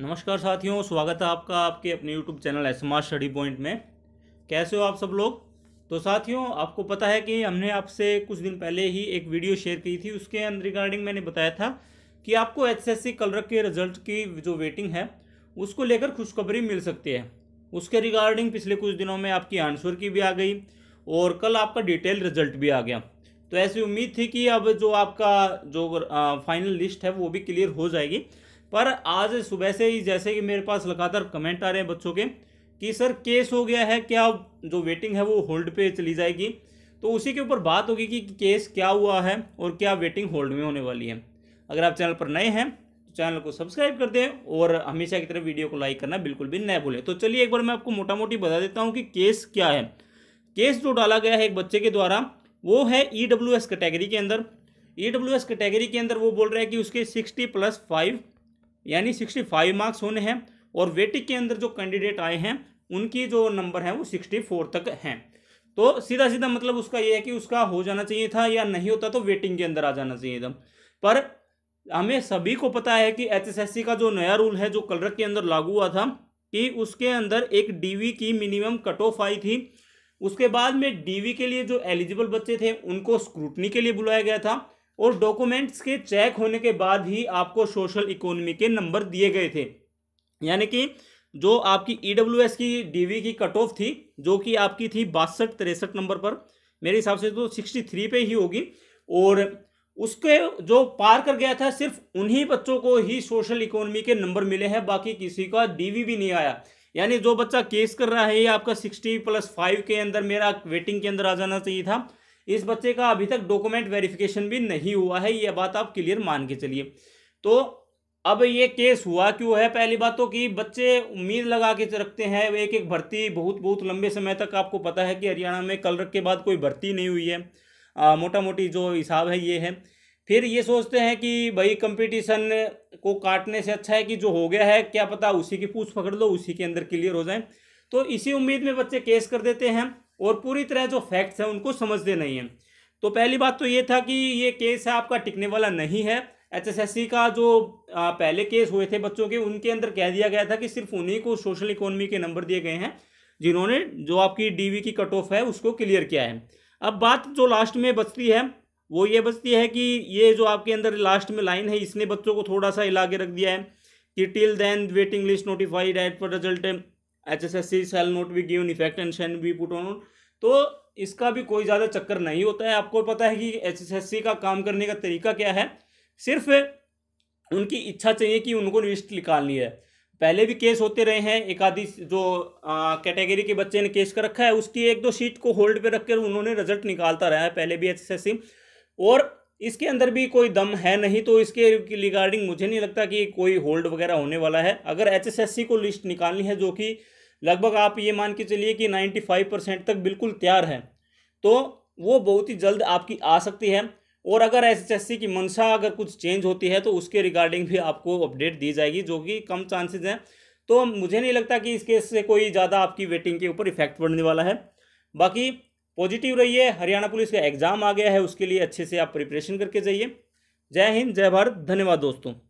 नमस्कार साथियों स्वागत है आपका आपके अपने YouTube channel smart study point में कैसे हो आप सब लोग तो साथियों आपको पता है कि हमने आपसे कुछ दिन पहले ही एक वीडियो शेयर की थी उसके अंदर रिगार्डिंग मैंने बताया था कि आपको एचएससी कलर के रिजल्ट की जो वेटिंग है उसको लेकर खुशखबरी मिल सकती है उसके रिगार्डिंग पिछले कुछ दिनों में आपकी आंसर की भी आ गई और कल आपका डिटेल रिजल्ट भी आ गया तो ऐसी उम्मीद थी कि अब जो आपका जो फाइनल लिस्ट है वो भी क्लियर हो जाएगी पर आज सुबह से ही जैसे कि मेरे पास लगातार कमेंट आ रहे हैं बच्चों के कि सर केस हो गया है क्या जो वेटिंग है वो होल्ड पे चली जाएगी तो उसी के ऊपर बात होगी कि केस क्या हुआ है और क्या वेटिंग होल्ड में होने वाली है अगर आप चैनल पर नए हैं तो चैनल को सब्सक्राइब कर दें और हमेशा की तरह वीडियो को लाइक करना बिल्कुल भी न भूलें तो चलिए एक बार मैं आपको मोटा मोटी बता देता हूँ कि केस क्या है केस जो डाला गया है एक बच्चे के द्वारा वो है ई डब्ल्यू एस कैटेगरी के अंदर ई डब्ल्यू एस कैटेगरी के अंदर वो बोल रहे हैं कि उसके सिक्सटी प्लस फाइव यानी सिक्सटी फाइव मार्क्स होने हैं और वेटिक के अंदर जो कैंडिडेट आए हैं उनकी जो नंबर है वो सिक्सटी फोर तक हैं तो सीधा सीधा मतलब उसका ये है कि उसका हो जाना चाहिए था या नहीं होता तो वेटिंग के अंदर आ जाना चाहिए था पर हमें सभी को पता है कि एचएसएससी का जो नया रूल है जो कलरक के अंदर लागू हुआ था कि उसके अंदर एक डीवी की मिनिमम कट ऑफ आई थी उसके बाद में डीवी के लिए जो एलिजिबल बच्चे थे उनको स्क्रूटनी के लिए बुलाया गया था और डॉक्यूमेंट्स के चेक होने के बाद ही आपको सोशल इकोनॉमी के नंबर दिए गए थे यानी कि जो आपकी ई e की डी की कट ऑफ थी जो कि आपकी थी बासठ तिरसठ नंबर पर मेरे हिसाब से तो सिक्सटी थ्री पे ही होगी और उसके जो पार कर गया था सिर्फ उन्हीं बच्चों को ही सोशल इकोनॉमी के नंबर मिले हैं बाकी किसी का डीवी भी नहीं आया यानी जो बच्चा केस कर रहा है ये आपका सिक्सटी प्लस फाइव के अंदर मेरा वेटिंग के अंदर आ जाना चाहिए था इस बच्चे का अभी तक डॉक्यूमेंट वेरिफिकेशन भी नहीं हुआ है ये बात आप क्लियर मान के चलिए तो अब ये केस हुआ क्यों है पहली बात तो कि बच्चे उम्मीद लगा के रखते हैं एक एक भर्ती बहुत बहुत लंबे समय तक आपको पता है कि हरियाणा में रख के बाद कोई भर्ती नहीं हुई है आ, मोटा मोटी जो हिसाब है ये है फिर ये सोचते हैं कि भाई कंपटीशन को काटने से अच्छा है कि जो हो गया है क्या पता उसी की पूछ पकड़ लो उसी के अंदर क्लियर हो जाए तो इसी उम्मीद में बच्चे केस कर देते हैं और पूरी तरह जो फैक्ट्स हैं उनको समझते नहीं हैं तो पहली बात तो ये था कि ये केस है आपका टिकने वाला नहीं है एचएसएससी का जो पहले केस हुए थे बच्चों के उनके अंदर कह दिया गया था कि सिर्फ उन्हीं को सोशल इकोनॉमी के नंबर दिए गए हैं जिन्होंने जो आपकी डीवी की कट ऑफ है उसको क्लियर किया है अब बात जो लास्ट में बचती है वो ये बचती है कि ये जो आपके अंदर लास्ट में लाइन है इसने बच्चों को थोड़ा सा इलाके रख दिया है कि till then waiting list notified at for result H S S C cell note भी गिवन इफेक्ट एंड सेंड भी पुट ऑन तो इसका भी कोई ज़्यादा चक्कर नहीं होता है आपको पता है कि एच एस एस सी का काम करने का तरीका क्या है सिर्फ उनकी इच्छा चाहिए कि उनको लिस्ट निकालनी है पहले भी केस होते रहे हैं एक आधी जो कैटेगरी के बच्चे ने केस कर रखा है उसकी एक दो सीट को होल्ड पे रखकर उन्होंने रिजल्ट निकालता रहा है पहले भी एच एस एस सी और इसके अंदर भी कोई दम है नहीं तो इसके रिगार्डिंग मुझे नहीं लगता कि कोई होल्ड वगैरह होने वाला है अगर एचएसएससी को लिस्ट निकालनी है जो कि लगभग आप ये मान के चलिए कि 95 परसेंट तक बिल्कुल तैयार है तो वो बहुत ही जल्द आपकी आ सकती है और अगर एचएसएससी की मंशा अगर कुछ चेंज होती है तो उसके रिगार्डिंग भी आपको अपडेट दी जाएगी जो कि कम चांसेज हैं तो मुझे नहीं लगता कि इसके से कोई ज़्यादा आपकी वेटिंग के ऊपर इफेक्ट पड़ने वाला है बाकी पॉजिटिव रहिए हरियाणा पुलिस का एग्ज़ाम आ गया है उसके लिए अच्छे से आप प्रिपरेशन करके जाइए जय हिंद जय भारत धन्यवाद दोस्तों